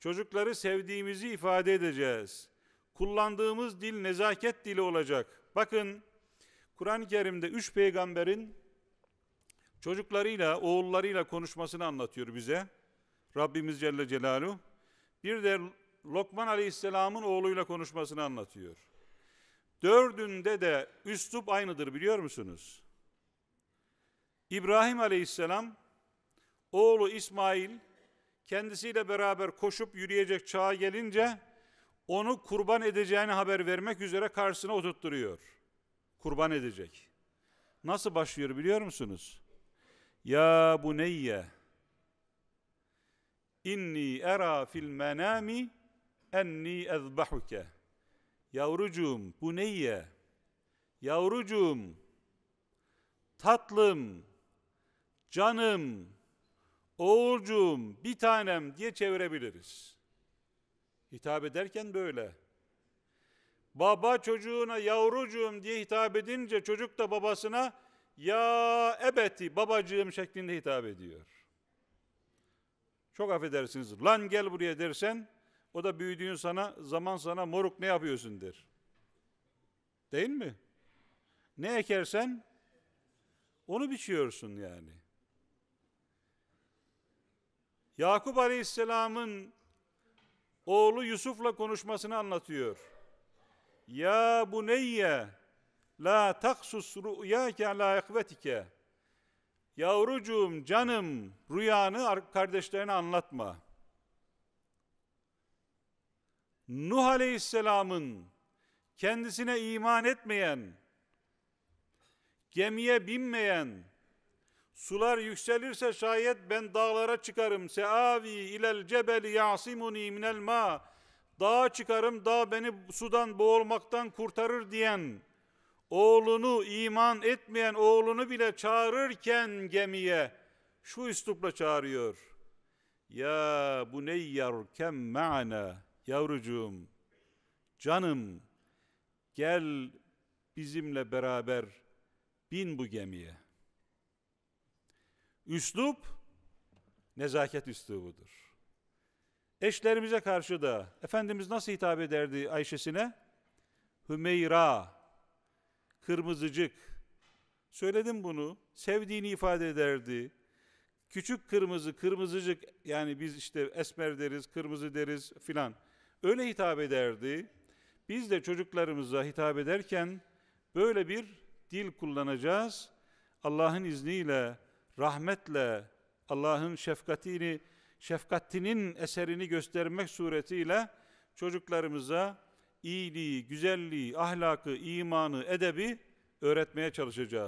Çocukları sevdiğimizi ifade edeceğiz. Kullandığımız dil nezaket dili olacak. Bakın Kur'an-ı Kerim'de üç peygamberin çocuklarıyla, oğullarıyla konuşmasını anlatıyor bize. Rabbimiz Celle Celaluhu. Bir de Lokman Aleyhisselam'ın oğluyla konuşmasını anlatıyor. Dördünde de üslup aynıdır biliyor musunuz? İbrahim Aleyhisselam oğlu İsmail kendisiyle beraber koşup yürüyecek çağa gelince onu kurban edeceğini haber vermek üzere karşısına oturtturuyor. Kurban edecek. Nasıl başlıyor biliyor musunuz? Ya bu neyye? İnni era fil menami enni ezbahuke. Yavrucuğum bu neyye? Yavrucuğum, tatlım, canım, Oğulcuğum, bir tanem diye çevirebiliriz. Hitap ederken böyle. Baba çocuğuna yavrucuğum diye hitap edince çocuk da babasına ya ebeti babacığım şeklinde hitap ediyor. Çok affedersiniz. Lan gel buraya dersen o da büyüdüğün sana zaman sana moruk ne yapıyorsun der. Değil mi? Ne ekersen onu biçiyorsun yani. Yakup Aleyhisselam'ın oğlu Yusuf'la konuşmasını anlatıyor. Ya bu neyye la taksus rüyâke ala ihvetike. Yavrucuğum, canım, rüyanı kardeşlerine anlatma. Nuh Aleyhisselam'ın kendisine iman etmeyen, gemiye binmeyen, Sular yükselirse şayet ben dağlara çıkarım. Seavi ilel cebeli yasimuni minel ma. Dağa çıkarım, dağ beni sudan boğulmaktan kurtarır diyen, oğlunu iman etmeyen oğlunu bile çağırırken gemiye şu üslupla çağırıyor. Ya bu neyyerkem ma'ana yavrucuğum, canım gel bizimle beraber bin bu gemiye.'' Üslup nezaket üslubudur. Eşlerimize karşı da Efendimiz nasıl hitap ederdi Ayşe'sine? Hümeyra, kırmızıcık. Söyledim bunu. Sevdiğini ifade ederdi. Küçük kırmızı, kırmızıcık yani biz işte esmer deriz, kırmızı deriz filan. Öyle hitap ederdi. Biz de çocuklarımıza hitap ederken böyle bir dil kullanacağız. Allah'ın izniyle rahmetle Allah'ın şefkatini şefkatinin eserini göstermek suretiyle çocuklarımıza iyiliği, güzelliği, ahlakı, imanı, edebi öğretmeye çalışacağız.